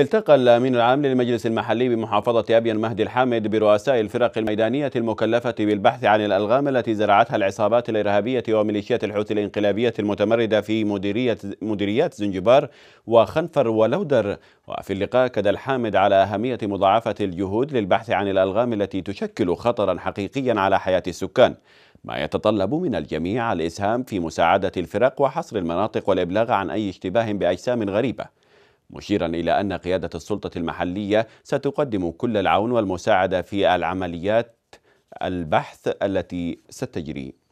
التقى الأمين العام للمجلس المحلي بمحافظة أبين مهدي الحامد برؤساء الفرق الميدانية المكلفة بالبحث عن الألغام التي زرعتها العصابات الإرهابية وميليشيات الحوثي الإنقلابية المتمردة في مديرية مديريات زنجبار وخنفر ولودر وفي اللقاء اكد الحامد على أهمية مضاعفة الجهود للبحث عن الألغام التي تشكل خطرا حقيقيا على حياة السكان ما يتطلب من الجميع الإسهام في مساعدة الفرق وحصر المناطق والإبلاغ عن أي اشتباه بأجسام غريبة مشيرا إلى أن قيادة السلطة المحلية ستقدم كل العون والمساعدة في العمليات البحث التي ستجري